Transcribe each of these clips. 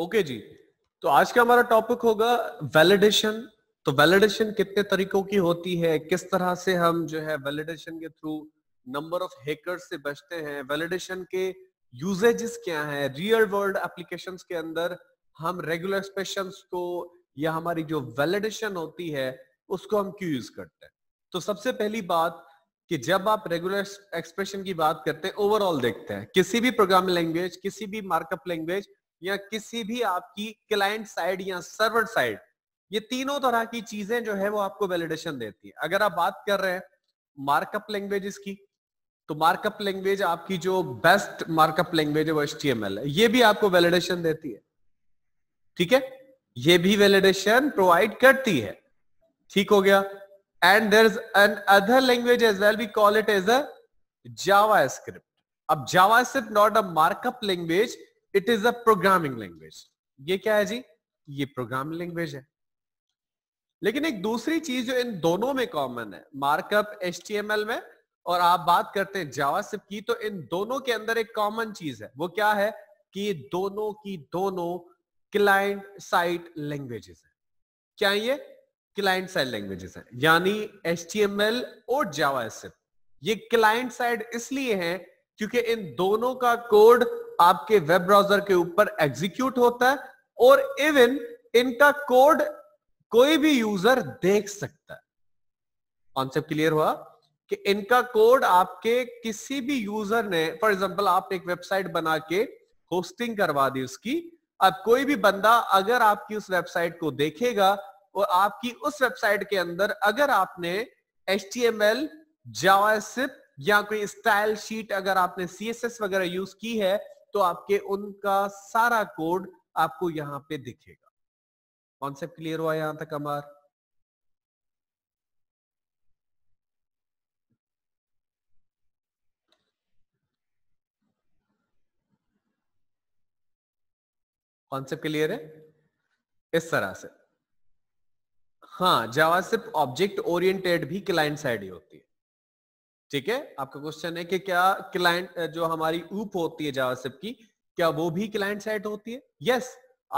Okay जी तो आज का हमारा टॉपिक होगा वैलिडेशन तो वैलिडेशन कितने तरीकों की होती है किस तरह से हम जो है वैलिडेशन के थ्रू नंबर ऑफ हैकर्स से बचते हैं वैलिडेशन के यूजेजेस क्या हैं रियल वर्ल्ड एप्लीकेशन के अंदर हम रेगुलर एक्सप्रेशन को या हमारी जो वैलिडेशन होती है उसको हम क्यों यूज करते हैं तो सबसे पहली बात कि जब आप रेगुलर एक्सप्रेशन की बात करते हैं ओवरऑल देखते हैं किसी भी प्रोग्रामिंग लैंग्वेज किसी भी मार्कअप लैंग्वेज या किसी भी आपकी क्लाइंट साइड या सर्वर साइड ये तीनों तरह की चीजें जो है वो आपको वैलिडेशन देती है अगर आप बात कर रहे हैं मार्कअप लैंग्वेजेस की तो मार्कअप लैंग्वेज आपकी जो बेस्ट मार्कअप लैंग्वेज है वो एस टी एम एल है ये भी आपको वैलिडेशन देती है ठीक है ये भी वैलिडेशन प्रोवाइड करती है ठीक हो गया and there is another language as well we call it as a JavaScript अब JavaScript not a markup language it is a programming language ये क्या है जी ये प्रोग्रामिंग लैंग्वेज है लेकिन एक दूसरी चीज जो इन दोनों में कॉमन है मार्कअप एच में और आप बात करते हैं जावासिप की तो इन दोनों के अंदर एक कॉमन चीज है वो क्या है कि दोनों की दोनों क्लाइंट साइट लैंग्वेजेस है क्या ये क्लाइंट साइड लैंग्वेजेस है यानी एस और जावासिप ये क्लाइंट साइड इसलिए है क्योंकि इन दोनों का कोड आपके वेब ब्राउजर के ऊपर एग्जीक्यूट होता है और इवन इनका कोड कोई भी यूजर देख सकता है कॉन्सेप्ट क्लियर हुआ कि इनका कोड आपके किसी भी यूजर ने फॉर एग्जांपल आपने एक वेबसाइट बना के होस्टिंग करवा दी उसकी अब कोई भी बंदा अगर आपकी उस वेबसाइट को देखेगा और आपकी उस वेबसाइट के अंदर अगर आपने एच टी एम एल या कोई स्टाइल शीट अगर आपने सी वगैरह यूज की है तो आपके उनका सारा कोड आपको यहां पे दिखेगा कॉन्सेप्ट क्लियर हुआ यहां तक अमार कॉन्सेप्ट क्लियर है इस तरह से हाँ सिर्फ ऑब्जेक्ट ओरिएंटेड भी क्लाइंट साइड ही होती है ठीक है आपका क्वेश्चन है कि क्या क्लाइंट जो हमारी ऊप होती है जावासिप की क्या वो भी क्लाइंट साइड होती है यस yes,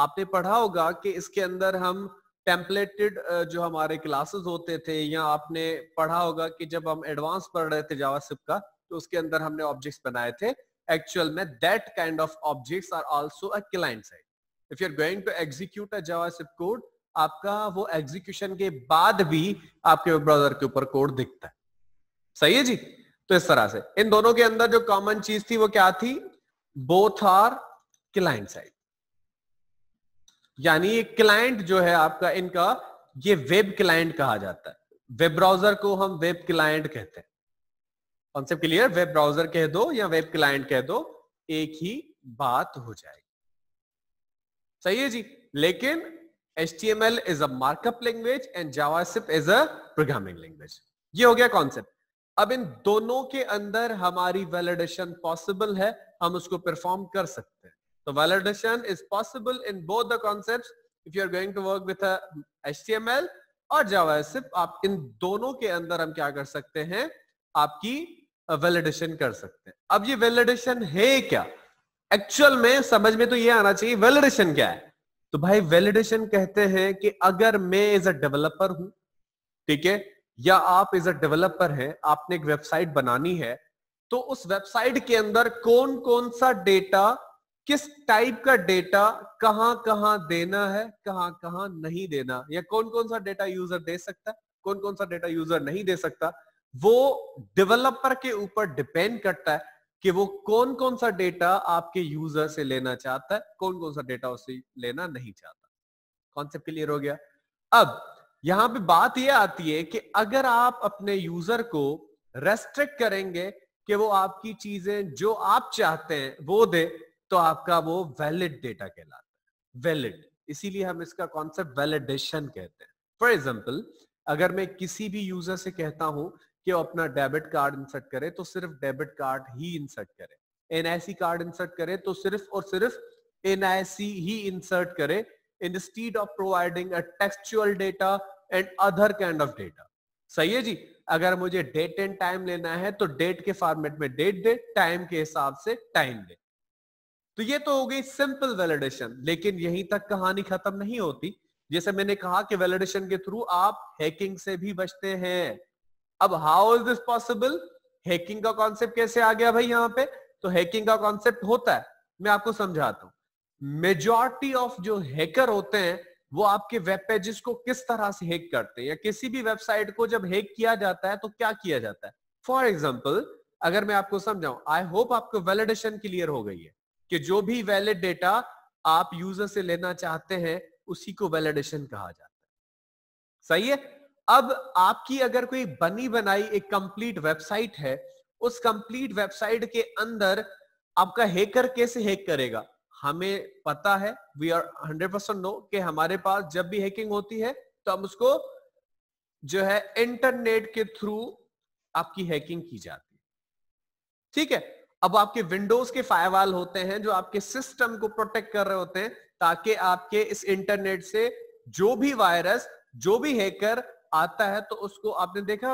आपने पढ़ा होगा कि इसके अंदर हम टेम्पलेटेड जो हमारे क्लासेस होते थे या आपने पढ़ा होगा कि जब हम एडवांस पढ़ रहे थे जावासिप का तो उसके अंदर हमने ऑब्जेक्ट्स बनाए थे एक्चुअल में that kind of objects are also a client side if you are going to execute a जावासिप कोड आपका वो एग्जीक्यूशन के बाद भी आपके ब्राउजर के ऊपर कोड दिखता है सही है जी तो इस तरह से इन दोनों के अंदर जो कॉमन चीज थी वो क्या थी बोथ आर क्लाइंट साइड यानी ये क्लाइंट जो है आपका इनका ये वेब क्लाइंट कहा जाता है वेब ब्राउजर को हम वेब क्लाइंट कहते हैं कॉन्सेप्ट क्लियर वेब ब्राउजर कह दो या वेब क्लाइंट कह दो एक ही बात हो जाएगी सही है जी लेकिन HTML is a markup language and जावासिप इज अ प्रोग्रामिंग लैंग्वेज ये हो गया कॉन्सेप्ट अब इन दोनों के अंदर हमारी वैलिडेशन पॉसिबल है हम उसको परफॉर्म कर सकते हैं तो validation is possible in both the concept if you are going to work with H T M L और जावासिप आप इन दोनों के अंदर हम क्या कर सकते हैं आपकी वैलिडेशन कर सकते हैं अब ये वैलिडेशन है क्या एक्चुअल में समझ में तो ये आना चाहिए वैलिडेशन क्या है तो भाई वैलिडेशन कहते हैं कि अगर मैं एज अ डेवलपर हूं ठीक है या आप एज अ डेवलपर हैं आपने एक वेबसाइट बनानी है तो उस वेबसाइट के अंदर कौन कौन सा डेटा किस टाइप का डेटा कहां कहां देना है कहां कहां नहीं देना या कौन कौन सा डेटा यूजर दे सकता है कौन कौन सा डेटा यूजर नहीं दे सकता वो डेवलपर के ऊपर डिपेंड करता है कि वो कौन कौन सा डेटा आपके यूजर से लेना चाहता है कौन कौन सा डेटा उसे लेना नहीं चाहता कॉन्सेप्ट क्लियर हो गया अब यहां पे बात यह आती है कि अगर आप अपने यूजर को रेस्ट्रिक्ट करेंगे कि वो आपकी चीजें जो आप चाहते हैं वो दे तो आपका वो वैलिड डेटा कहलाता है वैलिड इसीलिए हम इसका कॉन्सेप्ट वैलिडेशन कहते हैं फॉर एग्जाम्पल अगर मैं किसी भी यूजर से कहता हूं कि वो अपना डेबिट कार्ड इंसर्ट करे तो सिर्फ डेबिट कार्ड ही इंसर्ट करे एनआईसी कार्ड इंसर्ट करे तो सिर्फ और सिर्फ एनआईसी ही इंसर्ट करे instead of providing a textual data and other kind of data. सही है जी अगर मुझे डेट एंड टाइम लेना है तो डेट के फॉर्मेट में डेट दे टाइम के हिसाब से टाइम दे तो ये तो हो गई सिंपल वैलिडेशन लेकिन यहीं तक कहानी खत्म नहीं होती जैसे मैंने कहा कि वैलिडेशन के थ्रू आप हैकिंग से भी बचते हैं अब how is this possible hacking का कॉन्सेप्ट कैसे आ गया भाई यहाँ पे तो हैकिंग का कॉन्सेप्ट होता है मैं आपको समझाता हूँ मेजॉरिटी ऑफ जो हैकर होते हैं वो आपके वेब पेजेस को किस तरह से हैक करते हैं या किसी भी वेबसाइट को जब हैक किया जाता है तो क्या किया जाता है फॉर एग्जाम्पल अगर मैं आपको समझाऊं आई होप आपको वैलिडेशन क्लियर हो गई है कि जो भी वैलिड डेटा आप यूजर से लेना चाहते हैं उसी को वैलिडेशन कहा जाता है सही है अब आपकी अगर कोई बनी बनाई एक कंप्लीट वेबसाइट है उस कंप्लीट वेबसाइट के अंदर आपका हैकर कैसे हैक करेगा हमें पता है we are hundred percent know कि हमारे पास जब भी हैकिंग होती है तो हम उसको जो है इंटरनेट के थ्रू आपकी हैकिंग की जाती है ठीक है अब आपके विंडोज के फायरवॉल होते हैं जो आपके सिस्टम को प्रोटेक्ट कर रहे होते हैं ताकि आपके इस इंटरनेट से जो भी वायरस जो भी हैकर आता है तो उसको आपने देखा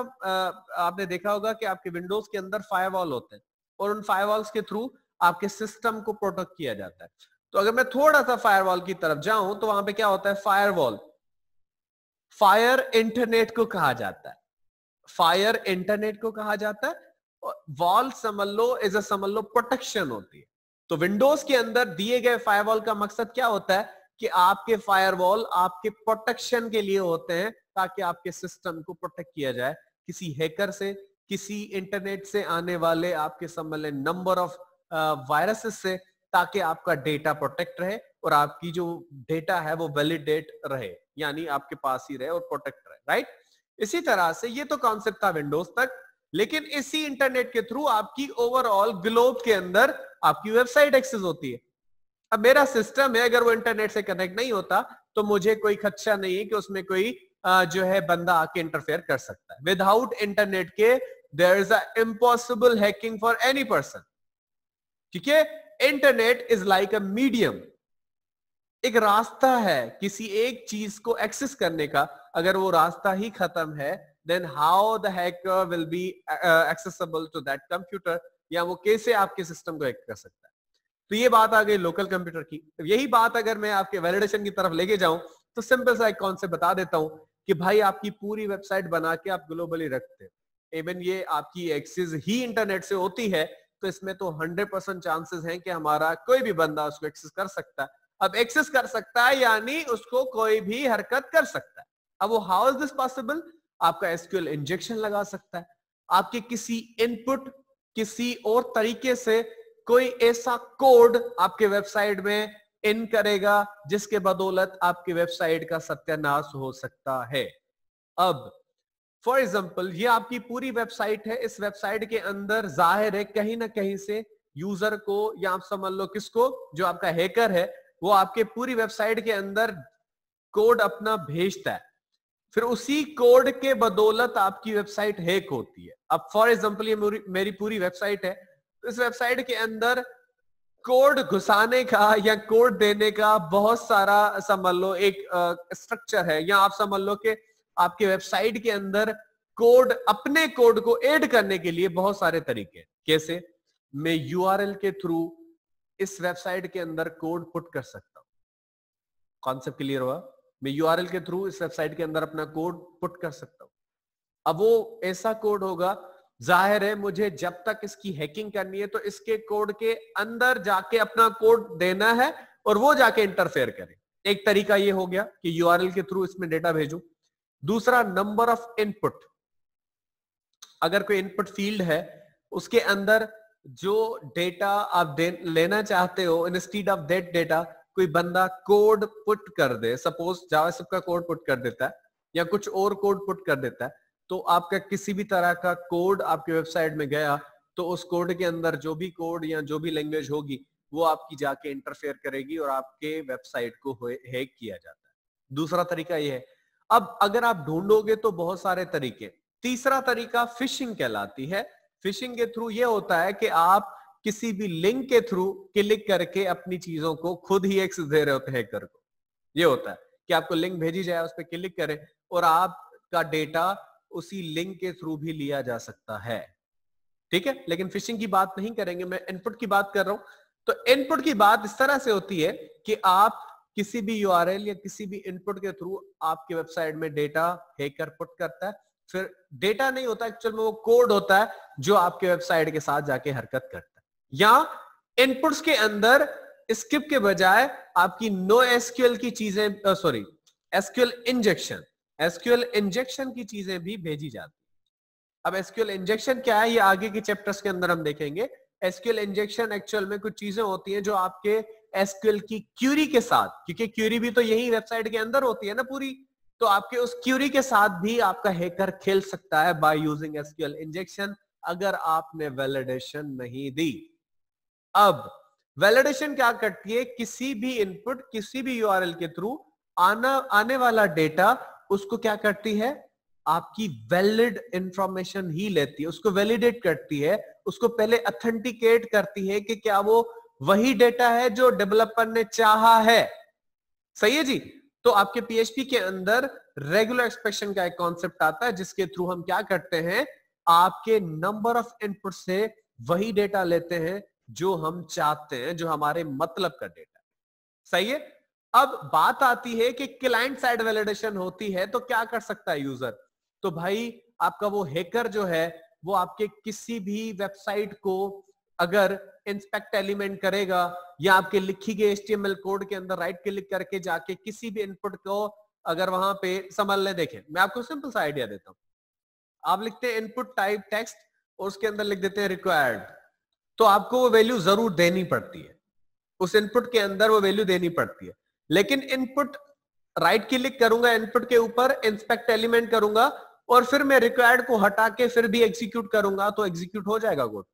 आपने देखा होगा कि आपके विंडोज के अंदर फायरवॉल होते हैं और उन फायरवॉल्स के थ्रू आपके सिस्टम को प्रोटेक्ट किया जाता है तो अगर मैं थोड़ा सा फायरवॉल की तरफ जाऊं तो वहां पे क्या होता है फायरवॉल फायर इंटरनेट को कहा जाता है फायर इंटरनेट को कहा जाता है वॉल समझ लो इज अ समझ लो प्रोटेक्शन होती है तो विंडोज के अंदर दिए गए फायरवॉल का मकसद क्या होता है कि आपके फायरवॉल आपके प्रोटेक्शन के लिए होते हैं ताकि आपके सिस्टम को प्रोटेक्ट किया जाए किसी हैकर से किसी इंटरनेट से आने वाले आपके समझ लें नंबर ऑफ वायरसेस से ताकि आपका डेटा प्रोटेक्ट रहे और आपकी जो डेटा है वो वैलिडेट रहे यानी आपके पास ही रहे और प्रोटेक्ट रहे राइट इसी तरह से ये तो कॉन्सेप्ट था विंडोज तक लेकिन इसी इंटरनेट के थ्रू आपकी ओवरऑल ग्लोब के अंदर आपकी वेबसाइट एक्सेस होती है अब मेरा सिस्टम है अगर वो इंटरनेट से कनेक्ट नहीं होता तो मुझे कोई खदशा नहीं है कि उसमें कोई जो है बंदा आके इंटरफेयर कर सकता है विदाउट इंटरनेट के there is a impossible hacking for any person ठीक है internet is like a medium एक रास्ता है किसी एक चीज को एक्सेस करने का अगर वो रास्ता ही खत्म है then how the hacker will be accessible to that computer या वो कैसे आपके सिस्टम को हैक कर सकता है तो ये बात आ गई लोकल कंप्यूटर की तो यही बात अगर मैं आपके वैलिडेशन की तरफ लेके जाऊं तो सिंपल सा एक कॉन्सेप्ट बता देता हूं कि भाई आपकी पूरी वेबसाइट बना के आप ग्लोबली रखते हैं इवन ये आपकी एक्सेस ही इंटरनेट से होती है तो इसमें तो 100 परसेंट चांसेस है कि हमारा कोई भी बंदा उसको एक्सेस कर सकता है अब एक्सेस कर सकता है यानी उसको कोई भी हरकत कर सकता है अब वो हाउ इज दिस पॉसिबल आपका एसक्यूएल इंजेक्शन लगा सकता है आपके किसी इनपुट किसी और तरीके से कोई ऐसा कोड आपके वेबसाइट में इन करेगा जिसके बदौलत आपकी वेबसाइट का सत्यानाश हो सकता है अब फॉर एग्जाम्पल ये आपकी पूरी वेबसाइट है इस वेबसाइट के अंदर जाहिर है कहीं ना कहीं से यूजर को या आप समझ लो किसको जो आपका हैकर है वो आपके पूरी वेबसाइट के अंदर कोड अपना भेजता है फिर उसी कोड के बदौलत आपकी वेबसाइट हैक होती है अब फॉर एग्जाम्पल ये मेरी पूरी वेबसाइट है तो इस वेबसाइट के अंदर कोड घुसाने का या कोड देने का बहुत सारा समझ लो एक स्ट्रक्चर है या आप समझ लो कि आपके वेबसाइट के अंदर कोड अपने कोड को ऐड करने के लिए बहुत सारे तरीके कैसे मैं यू के थ्रू इस वेबसाइट के अंदर कोड पुट कर सकता हूं कॉन्सेप्ट क्लियर हुआ मैं यू के थ्रू इस वेबसाइट के अंदर अपना कोड पुट कर सकता हूं अब वो ऐसा कोड होगा जाहिर है मुझे जब तक इसकी हैकिंग करनी है तो इसके कोड के अंदर जाके अपना कोड देना है और वो जाके इंटरफेयर करे एक तरीका ये हो गया कि यू के थ्रू इसमें डेटा भेजू दूसरा नंबर ऑफ इनपुट अगर कोई इनपुट फील्ड है उसके अंदर जो डेटा आप लेना चाहते हो इंस्टीड ऑफ दैट डेटा कोई बंदा कोड पुट कर दे सपोज जावास्क्रिप्ट का कोड पुट कर देता है या कुछ और कोड पुट कर देता है तो आपका किसी भी तरह का कोड आपके वेबसाइट में गया तो उस कोड के अंदर जो भी कोड या जो भी लैंग्वेज होगी वो आपकी जाके इंटरफेयर करेगी और आपके वेबसाइट को हैक किया जाता है दूसरा तरीका ये है अब अगर आप ढूंढोगे तो बहुत सारे तरीके तीसरा तरीका फिशिंग कहलाती है फिशिंग के थ्रू ये होता है कि आप किसी भी लिंक के थ्रू क्लिक करके अपनी चीजों को खुद ही एक्स दे रहे होते हैकर को ये होता है कि आपको लिंक भेजी जाए उस पर क्लिक करें और आपका डेटा उसी लिंक के थ्रू भी लिया जा सकता है ठीक है लेकिन फिशिंग की बात नहीं करेंगे मैं इनपुट की बात कर रहा हूं तो इनपुट की बात इस तरह से होती है कि आप किसी भी यूआरएल या किसी भी इनपुट के थ्रू आपकी वेबसाइट में डेटा हैकर पुट करता है फिर डेटा नहीं होता एक्चुअल में वो कोड होता है जो आपके वेबसाइट के साथ जाके हरकत करता है या इनपुट्स के अंदर स्किप के बजाय आपकी नो एसक्यूएल की चीजें sorry SQL injection SQL injection की चीजें भी भेजी जाती अब एसक्यूएल इंजेक्शन क्या है ये आगे के चैप्टर्स के अंदर हम देखेंगे एसक्यूएल इंजेक्शन एक्चुअल में कुछ चीजें होती हैं जो आपके एसक्यूएल की क्यूरी के साथ क्योंकि क्यूरी भी तो यही वेबसाइट के अंदर होती है ना पूरी तो आपके उस क्यूरी के साथ भी आपका हैकर खेल सकता है बाय यूजिंग एसक्यूएल इंजेक्शन अगर आपने वैलिडेशन नहीं दी अब वैलिडेशन क्या करती है किसी भी इनपुट किसी भी यूआरएल के थ्रू आना आने वाला डेटा उसको क्या करती है आपकी वैलिड इंफॉर्मेशन ही लेती है उसको वैलिडेट करती है उसको पहले अथेंटिकेट करती है कि क्या वो वही डेटा है जो डेवलपर ने चाहा है सही है जी तो आपके पीएचपी के अंदर रेगुलर एक्सप्रेशन का एक कॉन्सेप्ट आता है जिसके थ्रू हम क्या करते हैं आपके नंबर ऑफ इनपुट से वही डेटा लेते हैं जो हम चाहते हैं जो हमारे मतलब का डेटा सही है अब बात आती है कि क्लाइंट साइड वैलिडेशन होती है तो क्या कर सकता है यूजर तो भाई आपका वो हैकर जो है वो आपके किसी भी वेबसाइट को अगर इंस्पेक्ट एलिमेंट करेगा या आपके लिखी गई एचटीएमएल कोड के अंदर राइट क्लिक करके जाके किसी भी इनपुट को अगर वहां पे ले देखें मैं आपको सिंपल सा आइडिया देता हूं आप लिखते हैं इनपुट टाइप टेक्स्ट और उसके अंदर लिख देते हैं रिक्वायर्ड तो आपको वो वैल्यू जरूर देनी पड़ती है उस इनपुट के अंदर वो वैल्यू देनी पड़ती है लेकिन इनपुट राइट क्लिक करूंगा इनपुट के ऊपर इंस्पेक्ट एलिमेंट करूंगा और फिर मैं रिक्वायर्ड को हटा के फिर भी एग्जीक्यूट करूंगा तो एग्जीक्यूट हो जाएगा कोड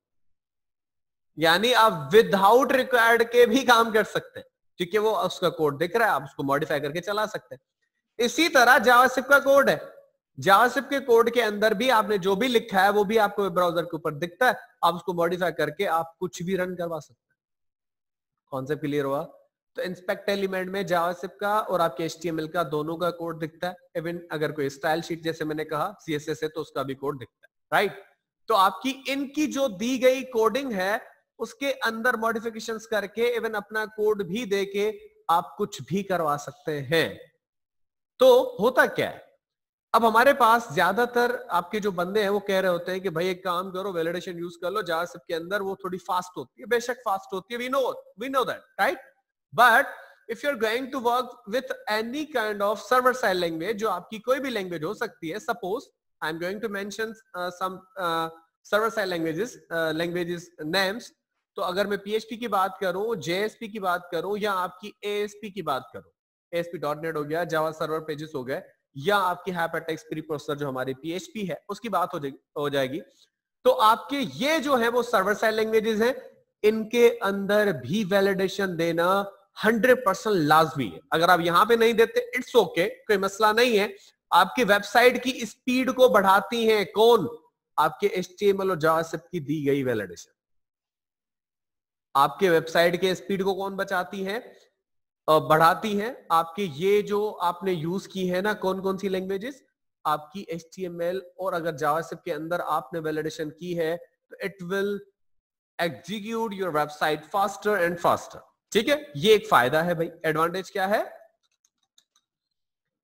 यानी आप विदाउट रिक्वायर्ड के भी काम कर सकते हैं क्योंकि वो उसका कोड दिख रहा है आप उसको मॉडिफाई करके चला सकते हैं इसी तरह जावासिप का कोड है जावासिप के कोड के अंदर भी आपने जो भी लिखा है वो भी आपको ब्राउजर के ऊपर दिखता है आप उसको मॉडिफाई करके आप कुछ भी रन करवा सकते हैं कॉन्सेप्ट क्लियर हुआ तो इंस्पेक्ट एलिमेंट में जावासिप का और आपके एच का दोनों का कोड दिखता है इवन अगर कोई स्टाइल शीट जैसे मैंने कहा सीएसएस है तो उसका भी कोड दिखता है राइट तो आपकी इनकी जो दी गई कोडिंग है उसके अंदर मॉडिफिकेशन करके इवन अपना कोड भी दे के आप कुछ भी करवा सकते हैं तो होता क्या है अब हमारे पास ज्यादातर आपके जो बंदे हैं वो कह रहे होते हैं कि भाई एक काम करो वैलिडेशन यूज कर लो जावास्क्रिप्ट के अंदर वो थोड़ी फास्ट होती है बेशक फास्ट होती है we know we know that right but if you are going to work with any kind of server side language जो आपकी कोई भी लैंग्वेज हो सकती है suppose I am going to मैं server side languages languages names तो अगर मैं पीएचपी की बात करूं जेएसपी की बात करूं या आपकी एएसपी की बात करूं एएसपी डॉट नेट हो गया जावा सर्वर पेजेस हो गए या आपकी हैपेटेक्स प्री प्रोसेसर जो हमारी पीएचपी है उसकी बात हो जाएगी हो जाएगी तो आपके ये जो है वो सर्वर साइड लैंग्वेजेस है इनके अंदर भी वैलिडेशन देना 100 परसेंट लाजमी है अगर आप यहां पे नहीं देते इट्स ओके okay, कोई मसला नहीं है आपकी वेबसाइट की स्पीड को बढ़ाती है कौन आपके एस और जावास्क्रिप्ट की दी गई वैलिडेशन आपके वेबसाइट के स्पीड को कौन बचाती है बढ़ाती है आपके ये जो आपने यूज की है ना कौन कौन सी लैंग्वेजेस आपकी एच और अगर जावासिप के अंदर आपने वेलिडेशन की है तो it will execute your website faster and faster ठीक है ये एक फायदा है भाई एडवांटेज क्या है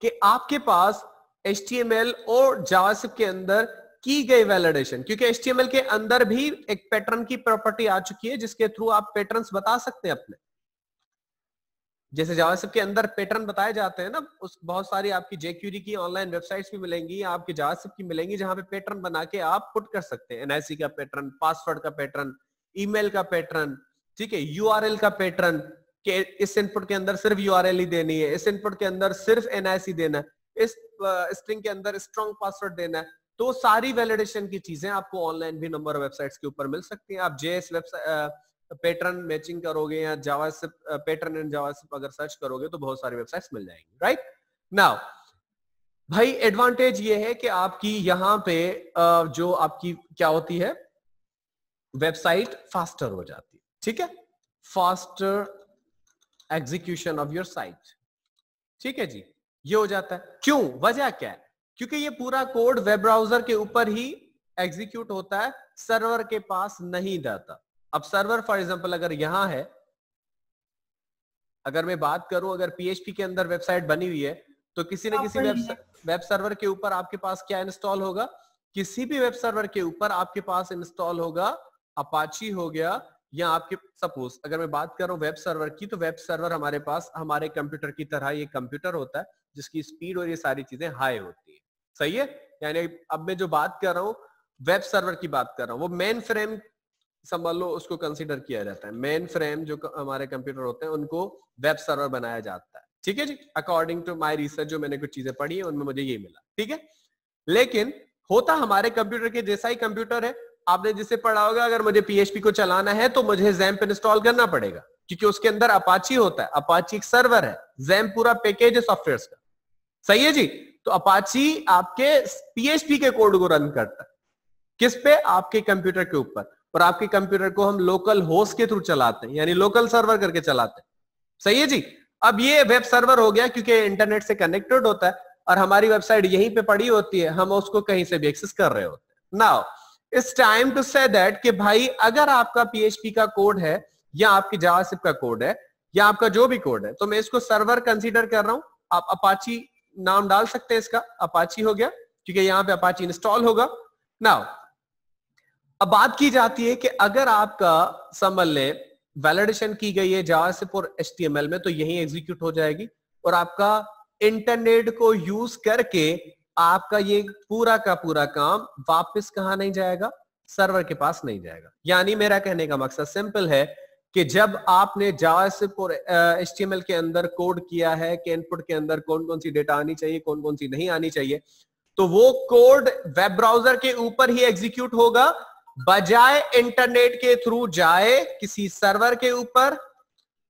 कि आपके पास एच और जावासिप के अंदर की गई वैलिडेशन क्योंकि एच के अंदर भी एक पैटर्न की प्रॉपर्टी आ चुकी है जिसके थ्रू आप पैटर्न बता सकते हैं अपने जैसे जावास्क्रिप्ट के अंदर पैटर्न बताए जाते हैं ना उस बहुत सारी आपकी जेक्यूरी की ऑनलाइन वेबसाइट्स भी मिलेंगी आपके जावास्क्रिप्ट की मिलेंगी जहां पे पैटर्न बना के आप पुट कर सकते हैं एनआईसी का पैटर्न पासवर्ड का पैटर्न ईमेल का पैटर्न ठीक है यूआरएल का पैटर्न के इस इनपुट के अंदर सिर्फ यू ही देनी है इस इनपुट के अंदर सिर्फ एनआईसी देना है इस स्ट्रिंग के अंदर स्ट्रॉन्ग पासवर्ड देना है तो सारी वैलिडेशन की चीजें आपको ऑनलाइन भी नंबर वेबसाइट्स के ऊपर मिल सकती हैं आप जेएस वेबसाइट पैटर्न मैचिंग करोगे या जावासिप पैटर्न एंड जावासिप अगर सर्च करोगे तो बहुत सारी वेबसाइट्स मिल जाएंगी राइट नाउ भाई एडवांटेज ये है कि आपकी यहां पे जो आपकी क्या होती है वेबसाइट फास्टर हो जाती है ठीक है faster execution of your site ठीक है जी ये हो जाता है क्यों वजह क्या है क्योंकि ये पूरा कोड वेब ब्राउजर के ऊपर ही एग्जीक्यूट होता है सर्वर के पास नहीं जाता अब सर्वर फॉर एग्जाम्पल अगर यहां है अगर मैं बात करूं अगर पीएचपी के अंदर वेबसाइट बनी हुई है तो किसी न हाँ, किसी वेब वेब सर्वर के ऊपर आपके पास क्या इंस्टॉल होगा किसी भी वेब सर्वर के ऊपर आपके पास इंस्टॉल होगा अपाची हो गया या आपके सपोज अगर मैं बात कर रहा हूँ वेब सर्वर की तो वेब सर्वर हमारे पास हमारे कंप्यूटर की तरह ये कंप्यूटर होता है जिसकी स्पीड और ये सारी चीजें हाई होती है सही है यानी अब मैं जो बात कर रहा हूँ वेब सर्वर की बात कर रहा हूँ वो मेन फ्रेम संभाल लो उसको कंसिडर किया जाता है मेन फ्रेम जो हमारे कंप्यूटर होते हैं उनको वेब सर्वर बनाया जाता है ठीक है जी अकॉर्डिंग टू माई रिसर्च जो मैंने कुछ चीजें पढ़ी है उनमें मुझे ये मिला ठीक है लेकिन होता हमारे कंप्यूटर के जैसा ही कंप्यूटर है आपने जिसे पढ़ा होगा अगर मुझे पीएचपी को चलाना है तो मुझे जैम्प इंस्टॉल करना पड़ेगा क्योंकि उसके अंदर अपाची होता है अपाची एक सर्वर है जैम पूरा पैकेज है सॉफ्टवेयर का सही है जी तो अपाची आपके पीएचपी के कोड को रन करता है किस पे आपके कंप्यूटर के ऊपर और आपके कंप्यूटर को हम लोकल होस्ट के थ्रू चलाते हैं यानी लोकल सर्वर करके चलाते हैं सही है जी अब ये वेब सर्वर हो गया क्योंकि इंटरनेट से कनेक्टेड होता है और हमारी वेबसाइट यहीं पे पड़ी होती है हम उसको कहीं से भी एक्सेस कर रहे होते हैं now it's time to say that कि भाई अगर आपका पीएचपी का कोड है या आपकी जावासिप का कोड है या आपका जो भी कोड है तो मैं इसको सर्वर कंसीडर कर रहा हूं आप अपाची नाम डाल सकते हैं इसका अपाची हो गया क्योंकि यहां पे अपाची इंस्टॉल होगा नाउ अब बात की जाती है कि अगर आपका समझ लें वैलिडेशन की गई है जावासिप और एच में तो यही एग्जीक्यूट हो जाएगी और आपका इंटरनेट को यूज करके आपका ये पूरा का पूरा काम वापस कहा नहीं जाएगा सर्वर के पास नहीं जाएगा यानी मेरा कहने का मकसद सिंपल है कि जब आपने जावास्क्रिप्ट और एच uh, के अंदर कोड किया है कि इनपुट के अंदर कौन कौन सी डेटा आनी चाहिए कौन कौन सी नहीं आनी चाहिए तो वो कोड वेब ब्राउजर के ऊपर ही एग्जीक्यूट होगा बजाय इंटरनेट के थ्रू जाए किसी सर्वर के ऊपर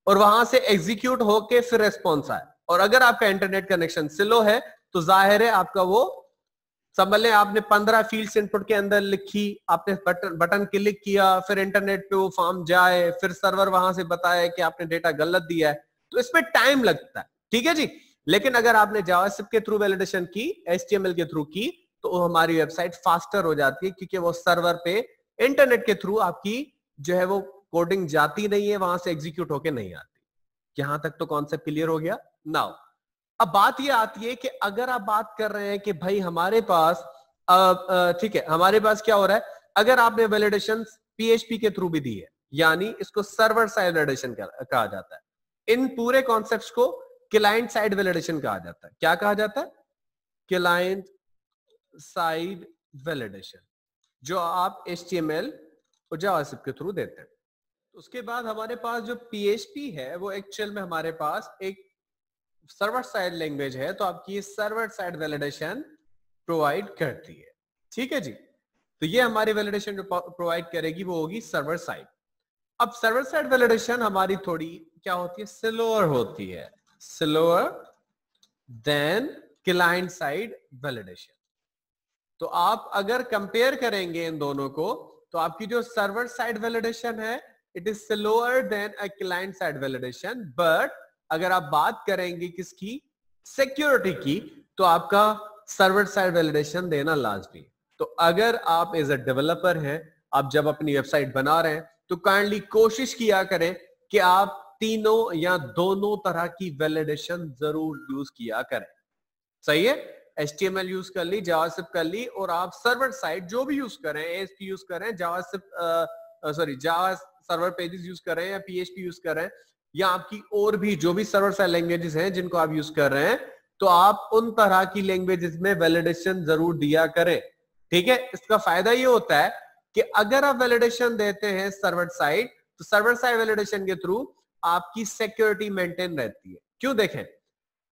और वहां से एग्जीक्यूट होके फिर रेस्पॉन्स आए और अगर आपका इंटरनेट कनेक्शन स्लो है तो जाहिर है आपका वो समझ आपने पंद्रह फील्ड इनपुट के अंदर लिखी आपने बटन बटन क्लिक किया फिर इंटरनेट पे वो फॉर्म जाए फिर सर्वर वहां से बताए कि आपने डेटा गलत दिया है तो इसमें टाइम लगता है ठीक है जी लेकिन अगर आपने जावास्क्रिप्ट के थ्रू वैलिडेशन की एस के थ्रू की तो हमारी वेबसाइट फास्टर हो जाती है क्योंकि वो सर्वर पे इंटरनेट के थ्रू आपकी जो है वो कोडिंग जाती नहीं है वहां से एग्जीक्यूट होके नहीं आती यहां तक तो कॉन्सेप्ट क्लियर हो गया नाउ अब बात ये आती है कि अगर आप बात कर रहे हैं कि भाई हमारे पास ठीक है हमारे पास क्या हो रहा है अगर आपने वेलिडेशन पीएचपी के थ्रू भी दी है यानी इसको सर्वर साइड वेलिडेशन कहा जाता है इन पूरे कॉन्सेप्ट को क्लाइंट साइड वेलिडेशन कहा जाता है क्या कहा जाता है क्लाइंट साइड वेलिडेशन जो आप एच टी एम एल के थ्रू देते हैं उसके बाद हमारे पास जो पी एच पी है वो एक्चुअल में हमारे पास एक सर्वर साइड लैंग्वेज है तो आपकी ये सर्वर साइड वैलिडेशन प्रोवाइड करती है ठीक है जी तो ये हमारी वैलिडेशन जो प्रोवाइड करेगी वो होगी सर्वर साइड अब सर्वर साइड वैलिडेशन हमारी थोड़ी क्या होती है स्लोअर होती है slower than client side validation तो आप अगर कंपेयर करेंगे इन दोनों को तो आपकी जो सर्वर साइड वैलिडेशन है it is slower than a client side validation but अगर आप बात करेंगे किसकी सिक्योरिटी की तो आपका सर्वर साइड वैलिडेशन देना लाजमी तो अगर आप एज अ डेवलपर हैं आप जब अपनी वेबसाइट बना रहे हैं तो काइंडली कोशिश किया करें कि आप तीनों या दोनों तरह की वैलिडेशन जरूर यूज किया करें सही है एच यूज कर ली जावासिप कर ली और आप सर्वर साइड जो भी यूज करें एस यूज करें जावासिप sorry Java server pages use करें या पी एच पी यूज करें या आपकी और भी जो भी सर्वर साइड लैंग्वेजेस हैं जिनको आप यूज कर रहे हैं तो आप उन तरह की लैंग्वेजेस में वैलिडेशन जरूर दिया करें ठीक है इसका फायदा ये होता है कि अगर आप वैलिडेशन देते हैं सर्वर साइड तो सर्वर साइड वैलिडेशन के थ्रू आपकी सिक्योरिटी मेंटेन रहती है क्यों देखें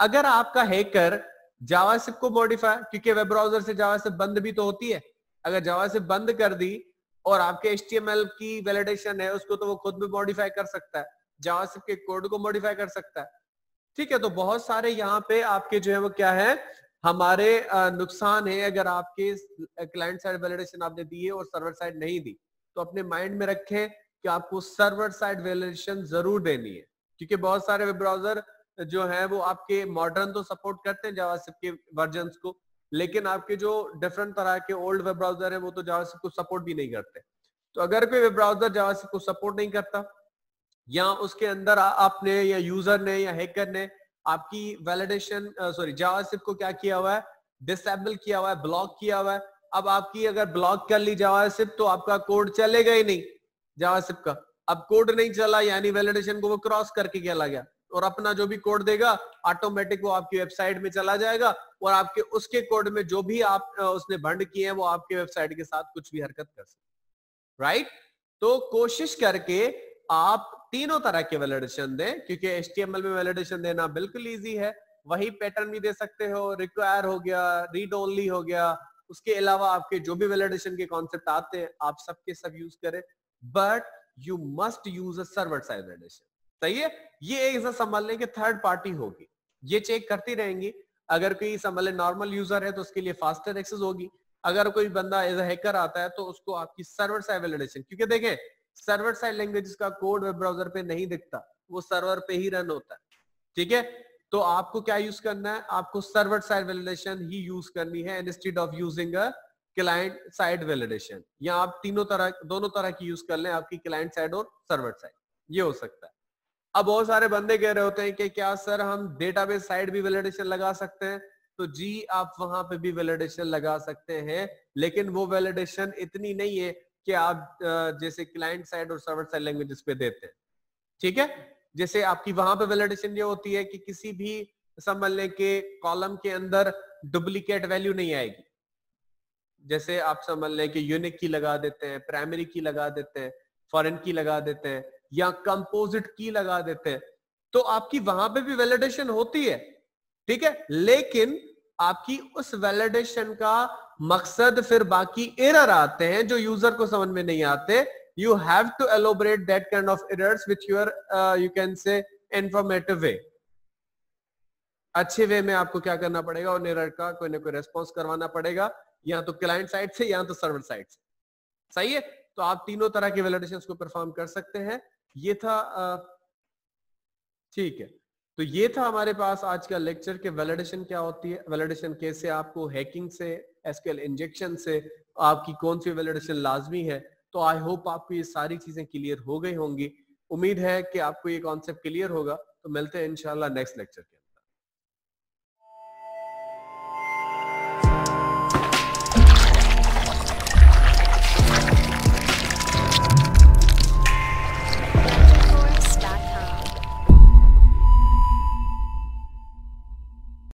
अगर आपका हैकर जावासिप को मॉडिफाई क्योंकि वेब ब्राउजर से जावासिप बंद भी तो होती है अगर जावासिप बंद कर दी और आपके एच की वैलिडेशन है उसको तो वो खुद भी मॉडिफाई कर सकता है जावास्क्रिप्ट के कोड को मॉडिफाई कर सकता है ठीक है तो बहुत सारे यहाँ पे आपके जो है वो क्या है हमारे नुकसान है अगर आपके क्लाइंट साइड वैलिडेशन आपने दी है और सर्वर साइड नहीं दी तो अपने माइंड में रखें कि आपको सर्वर साइड वैलिडेशन जरूर देनी है क्योंकि बहुत सारे वेब ब्राउजर जो है वो आपके मॉडर्न तो सपोर्ट करते हैं जावास्क्रिप्ट के वर्जन को लेकिन आपके जो डिफरेंट तरह के ओल्ड वेब ब्राउजर है वो तो जावास्क्रिप्ट को सपोर्ट भी नहीं करते तो अगर कोई वेब ब्राउजर जावास्क्रिप्ट को सपोर्ट नहीं करता या उसके अंदर आपने या यूजर ने या हैकर ने आपकी वैलिडेशन सॉरी जावासिप को क्या किया हुआ है डिसेबल किया हुआ है ब्लॉक किया हुआ है अब आपकी अगर ब्लॉक कर ली जावासिप तो आपका कोड चलेगा ही नहीं जावासिप का अब कोड नहीं चला यानी वैलिडेशन को वो क्रॉस करके चला गया और अपना जो भी कोड देगा ऑटोमेटिक वो आपकी वेबसाइट में चला जाएगा और आपके उसके कोड में जो भी आप उसने भंड किए हैं वो आपके वेबसाइट के साथ कुछ भी हरकत कर सकते राइट right? तो कोशिश करके आप तीनों तरह के वैलिडेशन दें क्योंकि एस में वैलिडेशन देना बिल्कुल ईजी है वही पैटर्न भी दे सकते हो रिक्वायर हो गया रीड ओनली हो गया उसके अलावा आपके जो भी वैलिडेशन के कॉन्सेप्ट आते हैं आप सबके सब यूज करें but you must use server side validation सही है ये एक संभाल लें कि थर्ड पार्टी होगी ये चेक करती रहेंगी अगर कोई संभाले नॉर्मल यूजर है तो उसके लिए फास्टर एक्सेस होगी अगर कोई बंदा एज अ हैकर आता है तो उसको आपकी सर्वर साइड वैलिडेशन क्योंकि देखें सर्वर साइड लैंग्वेज का कोड वेब ब्राउजर पे नहीं दिखता वो सर्वर पे ही रन होता है ठीक है तो आपको क्या यूज करना है आपको सर्वर साइड वेलिडेशन ही यूज करनी है instead of using a client side validation या आप तीनों तरह दोनों तरह की यूज कर लें आपकी क्लाइंट साइड और सर्वर साइड ये हो सकता है अब बहुत सारे बंदे कह रहे होते हैं कि क्या सर हम डेटाबेस साइड भी वेलिडेशन लगा सकते हैं तो जी आप वहां पे भी वेलिडेशन लगा सकते हैं लेकिन वो वेलिडेशन इतनी नहीं है कि आप जैसे क्लाइंट साइड और सर्वर साइड लैंग्वेजेस पे देते हैं ठीक है जैसे आपकी वहां पे वैलिडेशन ये होती है कि किसी भी समझ लें कि कॉलम के अंदर डुप्लीकेट वैल्यू नहीं आएगी जैसे आप समझ लें कि यूनिक की लगा देते हैं प्राइमरी की लगा देते हैं फॉरन की लगा देते हैं या कंपोजिट की लगा देते हैं तो आपकी वहां पे भी वैलिडेशन होती है ठीक है लेकिन आपकी उस वैलिडेशन का मकसद फिर बाकी एरर आते हैं जो यूजर को समझ में नहीं आते you have to elaborate that kind of errors which your you can say informative way अच्छे वे में आपको क्या करना पड़ेगा और एरर का कोई ना कोई रेस्पॉन्स करवाना पड़ेगा या तो क्लाइंट साइड से या तो सर्वर साइड से सही है तो आप तीनों तरह के वैलिडेशन को परफॉर्म कर सकते हैं ये था uh, ठीक है तो ये था हमारे पास आज का लेक्चर के वैलिडेशन क्या होती है वैलिडेशन कैसे आपको हैकिंग से एसक्यूएल इंजेक्शन से आपकी कौन सी वैलिडेशन लाजमी है तो आई होप आपको ये सारी चीजें क्लियर हो गई होंगी उम्मीद है कि आपको ये कॉन्सेप्ट क्लियर होगा तो मिलते हैं इंशाल्लाह नेक्स्ट लेक्चर के